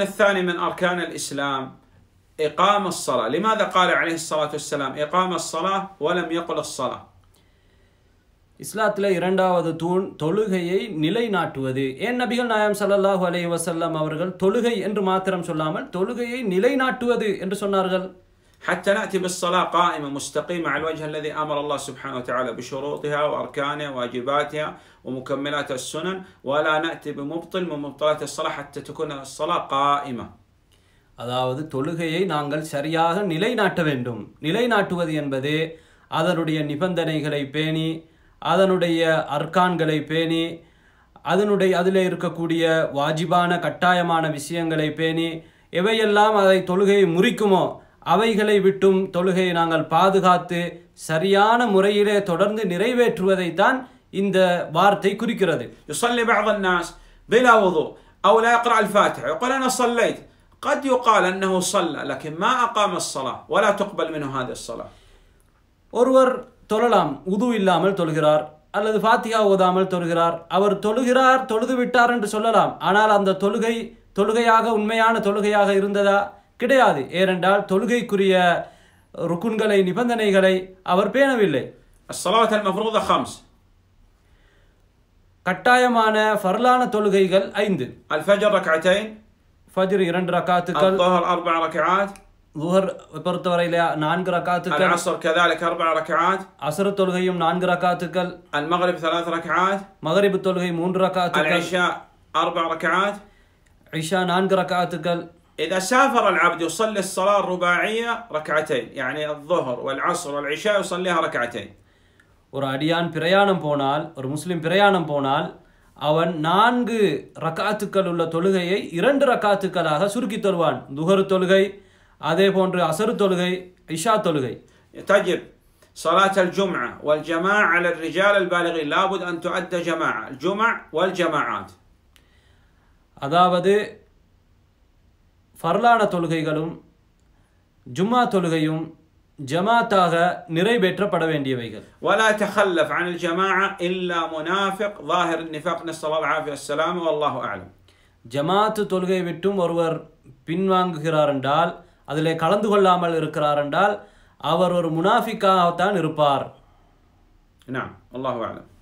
الثاني من أركان الإسلام إقام الصلاة لماذا قال عليه الصلاة والسلام إقام الصلاة ولم يقل الصلاة இஸ்லாத்தில் இரண்டாவது தூண் தொழுகையை நிலைநாட்டுவது என் நபிகள் நாயம் சல்லாஹூ அலி வசல்லாம் அவர்கள் தொழுகை என்று மாத்திரம் சொல்லாமல் தொழுகையை நிலைநாட்டுவது என்று சொன்னார்கள் حتى نأتي بالصلاة قائمة مستقيمة على الوجه الذي أمر الله سبحانه وتعالى بشروطها وأركانها واجباتها ومكملات السنن ولا نأتي بمبطل من مبطلات الصلاة حتى تكون الصلاة قائمة அதாவது தொழுகையை நாங்கள் சரியாக நிலைநாட்ட வேண்டும் நிலைநாட்டுவது என்பது அதனுடைய நிபந்தனைகளை பேணி அதனுடைய அர்க்கான்களை பேணி அதனுடைய அதில் இருக்கக்கூடிய வாஜிபான கட்டாயமான விஷயங்களை பேணி எவையெல்லாம் அதை தொழுகையை முறிக்குமோ அவைகளை விட்டும் தொழுகையை நாங்கள் பாதுகாத்து சரியான முறையிலே தொடர்ந்து நிறைவேற்றுவதை தான் இந்த வார்த்தை குறிக்கிறது يصلي بعض الناس بلا وضوء أو لا يقرأ الفاتحة يقول أنا صليت قد يقال أنه صلى لكن ما أقام الصلاة ولا تقبل منه هذه الصلاة ஒருவர் தொழலாம் உது இல்லாமல் தொழுகிறார் அல்லது ஃபாத்திகா ஓதாமல் தொழுகிறார் அவர் தொழுகிறார் தொழுது விட்டார் என்று சொல்லலாம் ஆனால் அந்த தொழுகை தொழுகையாக உண்மையான தொழுகையாக இருந்ததா கிடையாது ஏனென்றால் தொழுகைக்குரிய ருக்குன்களை நிபந்தனைகளை அவர் பேணவில்லை கட்டாயமான ஃபர்லான தொழுகைகள் ஐந்து அல் ஃபஜர் ஃபஜர் இரண்டு ரக்காத்துக்கள் துஹர் அர்பா ரக்அத் ظهر பொறுத்தவரையில நான்கு ரக்காத்துக்கள் அஸ்ர் كذلك اربع ركعات அஸ்ர் தொழுகையும் நான்கு ரக்காத்துக்கள் المغرب ثلاث ركعات மகரிப் தொழுகை மூன்று ரக்காத்துக்கள் العشاء اربع ركعات عشاء நான்கு ரக்காத்துக்கள் إذا سافر العبد يصلي الصلاة الرباعية ركعتين يعني الظهر والعصر والعشاء يصليها ركعتين ஒரு அடியான் بونال போனால் ஒரு முஸ்லிம் அவன் நான்கு ரக்காத்துக்கள் உள்ள தொழுகையை இரண்டு ரக்காத்துக்களாக சுருக்கி தருவான் துகரு தொழுகை அதே போன்று அசரு தொழுகை இஷா தொழுகை تجب طيب، صلاة الجمعة والجماعة على الرجال البالغين لابد أن تؤدى جماعة الجمع والجماعات அதாவது ஃபர்லான தொழுகைகளும் ஜும்மா தொழுகையும் ஜமாத்தாக நிறைவேற்றப்பட வேண்டியவைகள் ولا تخلف عن الجماعة إلا منافق ظاهر النفاق نسأل الله العافية والسلام والله أعلم ஜமாத்து தொழுகை விட்டும் ஒருவர் பின்வாங்குகிறார் என்றால் அதிலே கலந்து கொள்ளாமல் இருக்கிறார் என்றால் அவர் ஒரு முனாஃபிக்காகத்தான் இருப்பார் நான் அல்லாஹு அலம்